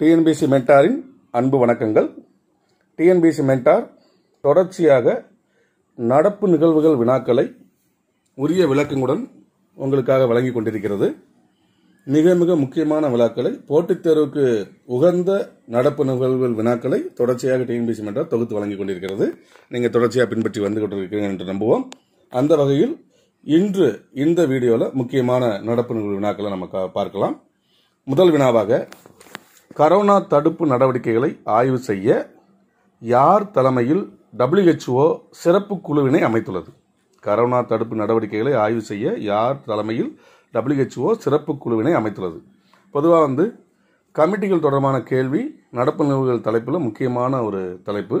TNPSC மென்டாரின் அன்பு வணக்கங்கள் TNPSC mentor தொடர்ச்சியாக நடப்பு நிகழ்வுகள் வினாக்களை உரிய விளக்கங்களுடன் உங்களுக்காக வழங்கி கொண்டிருக்கிறது மிக மிக முக்கியமான விழாக்களை போட்டித் தேர்வுக்கு உகந்த நடப்பு நிகழ்வுகள் வினாக்களை தொடர்ச்சியாக டிஎன்பிசி மென்டார் தொகுத்து வழங்கி கொண்டிருக்கிறது நீங்கள் தொடர்ச்சியாக பின்பற்றி வந்து கொண்டிருக்கிறீர்கள் என்று நம்புவோம் அந்த வகையில் இன்று இந்த வீடியோவில் முக்கியமான நடப்பு நிகழ்வு வினாக்களை நம்ம பார்க்கலாம் முதல் வினாவாக கரோனா தடுப்பு நடவடிக்கைகளை ஆய்வு செய்ய யார் தலைமையில் டபிள்யூஹெச்ஓ சிறப்பு குழுவினை அமைத்துள்ளது கரோனா தடுப்பு நடவடிக்கைகளை ஆய்வு செய்ய யார் தலைமையில் டபிள்யூஹெச்ஓ சிறப்பு குழுவினை அமைத்துள்ளது பொதுவாக வந்து கமிட்டிகள் தொடர்பான கேள்வி நடப்பு நிகழ்வுகள் தலைப்பில் முக்கியமான ஒரு தலைப்பு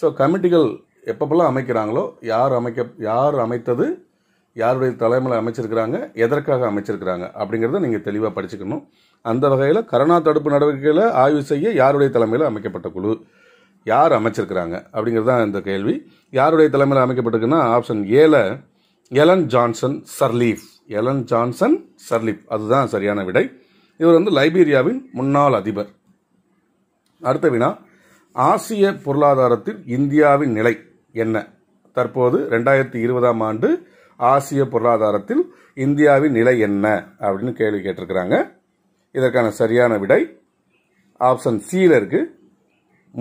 ஸோ கமிட்டிகள் எப்பப்பெல்லாம் அமைக்கிறாங்களோ யார் அமைக்க யார் அமைத்தது யாருடைய தலைமையில் அமைச்சிருக்கிறாங்க எதற்காக அமைச்சிருக்கிறாங்க அப்படிங்கிறத நீங்கள் தெளிவாக படிச்சுக்கணும் அந்த வகையில் கரோனா தடுப்பு நடவடிக்கைகளை ஆய்வு செய்ய யாருடைய தலைமையில் அமைக்கப்பட்ட குழு யார் அமைச்சிருக்கிறாங்க அப்படிங்கிறது தான் இந்த கேள்வி யாருடைய தலைமையில் அமைக்கப்பட்டிருக்குன்னா ஆப்ஷன் ஏல Ellen Johnson Sirleaf Ellen Johnson Sirleaf அதுதான் சரியான விடை இவர் வந்து லைபீரியாவின் முன்னாள் அதிபர் அடுத்த வினா ஆசிய பொருளாதாரத்தில் இந்தியாவின் நிலை என்ன தற்போது ரெண்டாயிரத்தி இருபதாம் ஆண்டு ஆசிய பொருளாதாரத்தில் இந்தியாவின் நிலை என்ன அப்படின்னு கேள்வி கேட்டிருக்கிறாங்க இதற்கான சரியான விடை ஆப்ஷன் சியில் இருக்கு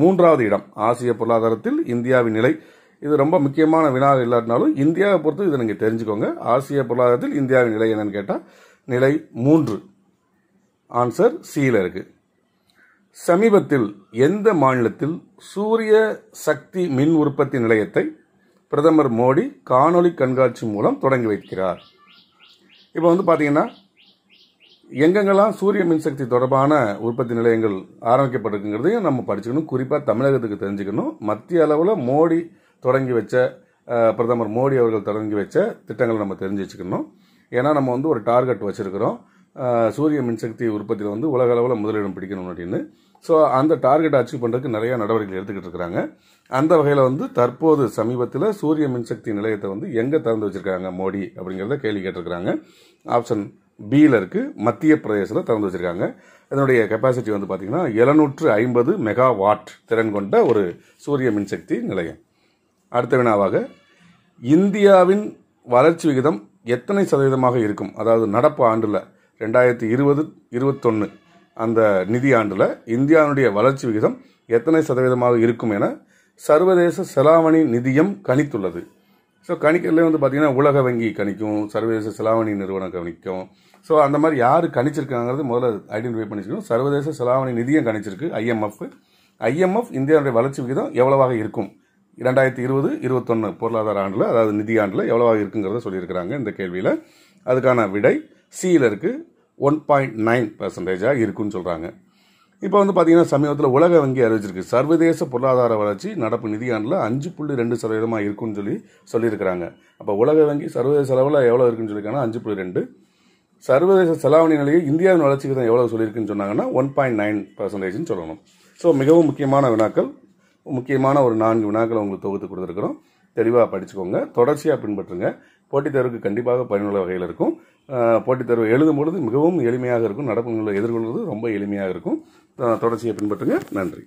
மூன்றாவது இடம் ஆசிய பொருளாதாரத்தில் இந்தியாவின் நிலை இது ரொம்ப முக்கியமான வினாவில் இல்லாட்டினாலும் இந்தியாவை பொறுத்து இதை நீங்கள் தெரிஞ்சுக்கோங்க ஆசிய பொருளாதாரத்தில் இந்தியாவின் நிலை என்னன்னு கேட்டால் நிலை மூன்று ஆன்சர் சியில் இருக்கு சமீபத்தில் எந்த மாநிலத்தில் சூரிய சக்தி மின் உற்பத்தி நிலையத்தை பிரதமர் மோடி காணொலி கண்காட்சி மூலம் தொடங்கி வைக்கிறார் இப்போ வந்து பார்த்தீங்கன்னா எங்கெங்கெல்லாம் சூரிய மின்சக்தி தொடர்பான உற்பத்தி நிலையங்கள் ஆரம்பிக்கப்பட்டிருக்குங்கிறதையும் நம்ம படிச்சுக்கணும் குறிப்பாக தமிழகத்துக்கு தெரிஞ்சுக்கணும் மத்திய அளவில் மோடி தொடங்கி வச்ச பிரதமர் மோடி அவர்கள் தொடங்கி வச்ச திட்டங்களை நம்ம தெரிஞ்சு வச்சுக்கணும் ஏன்னா நம்ம வந்து ஒரு டார்கெட் வச்சிருக்கிறோம் சூரிய மின்சக்தி உற்பத்தியில் வந்து உலக அளவில் முதலிடம் பிடிக்கணும் அப்படின்னு ஸோ அந்த டார்கெட் அச்சீவ் பண்ணுறதுக்கு நிறையா நடவடிக்கை எடுத்துக்கிட்டு இருக்கிறாங்க அந்த வகையில் வந்து தற்போது சமீபத்தில் சூரிய மின்சக்தி நிலையத்தை வந்து எங்கே திறந்து வச்சுருக்காங்க மோடி அப்படிங்கிறத கேள்வி கேட்டிருக்கிறாங்க ஆப்ஷன் பியில் இருக்குது மத்திய பிரதேசத்தில் திறந்து வச்சுருக்காங்க இதனுடைய கெப்பாசிட்டி வந்து பார்த்திங்கன்னா எழுநூற்று ஐம்பது மெகா வாட் திறன் கொண்ட ஒரு சூரிய மின்சக்தி நிலையம் அடுத்த வினாவாக இந்தியாவின் வளர்ச்சி விகிதம் எத்தனை சதவீதமாக இருக்கும் அதாவது நடப்பு ஆண்டில் ரெண்டாயிரத்தி இருபது இருபத்தொன்று அந்த நிதியாண்டில் இந்தியாவுடைய வளர்ச்சி விகிதம் எத்தனை சதவீதமாக இருக்கும் என சர்வதேச செலாவணி நிதியம் கணித்துள்ளது ஸோ கணிக்கிறதுல வந்து பார்த்தீங்கன்னா உலக வங்கி கணிக்கும் சர்வதேச செலாவணி நிறுவனம் கணிக்கும் ஸோ அந்த மாதிரி யார் கணிச்சிருக்காங்கிறது முதல்ல ஐடென்டிஃபை பண்ணிச்சிருக்கோம் சர்வதேச செலாவணி நிதியம் கணிச்சிருக்கு ஐஎம்எஃப் ஐஎம்எஃப் இந்தியாவுடைய வளர்ச்சி விகிதம் எவ்வளவாக இருக்கும் இரண்டாயிரத்தி இருபது இருபத்தொன்று பொருளாதார ஆண்டில் அதாவது நிதியாண்டில் எவ்வளவாக இருக்குங்கிறத சொல்லியிருக்கிறாங்க இந்த கேள்வியில் அதுக்கான விடை சியில் இருக்குது ஒன் பாயிண்ட் நைன் பர்சன்டேஜாக இருக்குன்னு சொல்கிறாங்க இப்போ வந்து பார்த்திங்கன்னா சமீபத்தில் உலக வங்கி அறிவிச்சிருக்கு சர்வதேச பொருளாதார வளர்ச்சி நடப்பு நிதியாண்டில் அஞ்சு புள்ளி ரெண்டு சதவீதமாக இருக்குன்னு சொல்லி சொல்லியிருக்கிறாங்க அப்போ உலக வங்கி சர்வதேச செலவில் எவ்வளோ இருக்குன்னு சொல்லியிருக்காங்கன்னா அஞ்சு புள்ளி ரெண்டு சர்வதேச செலாவணி நிலையை இந்தியாவின் வளர்ச்சிக்கு தான் எவ்வளோ சொல்லியிருக்குன்னு சொன்னாங்கன்னா ஒன் பாயிண்ட் நைன் பர்சன்டேஜ்னு சொல்லணும் ஸோ மிகவும் முக்கியமான வினாக்கள் முக்கியமான ஒரு நான்கு வினாக்களை உங்களுக்கு தொகுத்து கொடுத்துருக்குறோம் தெளிவாக படிச்சுக்கோங்க தொடர்ச்சியாக பின்பற்றுங்க போட்டித் தேர்வுக்கு கண்டிப்பாக பயனுள்ள வகையில் இருக்கும் போட்டித் தேர்வு எழுதும் பொழுது மிகவும் எளிமையாக இருக்கும் நடப்பு எதிர்கொள்வது ரொம்ப எளிமையாக இருக்கும் தொடர்ச்சியை பின்பற்றுங்க நன்றி